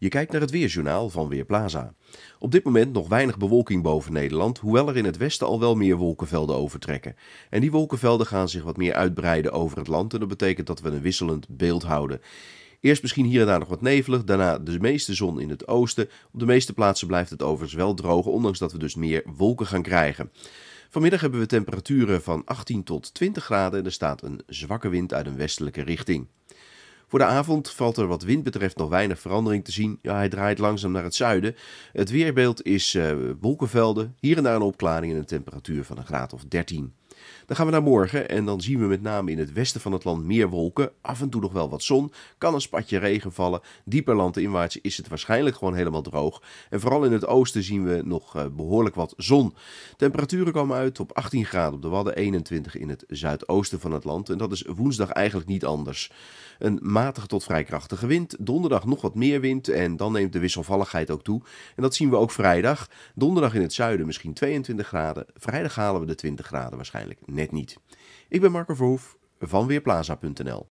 Je kijkt naar het weerjournaal van Weerplaza. Op dit moment nog weinig bewolking boven Nederland, hoewel er in het westen al wel meer wolkenvelden overtrekken. En die wolkenvelden gaan zich wat meer uitbreiden over het land en dat betekent dat we een wisselend beeld houden. Eerst misschien hier en daar nog wat nevelig, daarna de meeste zon in het oosten. Op de meeste plaatsen blijft het overigens wel droog, ondanks dat we dus meer wolken gaan krijgen. Vanmiddag hebben we temperaturen van 18 tot 20 graden en er staat een zwakke wind uit een westelijke richting. Voor de avond valt er wat wind betreft nog weinig verandering te zien. hij draait langzaam naar het zuiden. Het weerbeeld is eh, wolkenvelden, hier en daar een opklaring en een temperatuur van een graad of 13. Dan gaan we naar morgen en dan zien we met name in het westen van het land meer wolken. Af en toe nog wel wat zon. Kan een spatje regen vallen. Dieper landinwaarts is het waarschijnlijk gewoon helemaal droog. En vooral in het oosten zien we nog eh, behoorlijk wat zon. Temperaturen komen uit op 18 graden op de Wadden, 21 in het zuidoosten van het land. En dat is woensdag eigenlijk niet anders. Een matige tot vrij krachtige wind. Donderdag nog wat meer wind en dan neemt de wisselvalligheid ook toe. En dat zien we ook vrijdag. Donderdag in het zuiden misschien 22 graden. Vrijdag halen we de 20 graden waarschijnlijk net niet. Ik ben Marco Verhoef van Weerplaza.nl.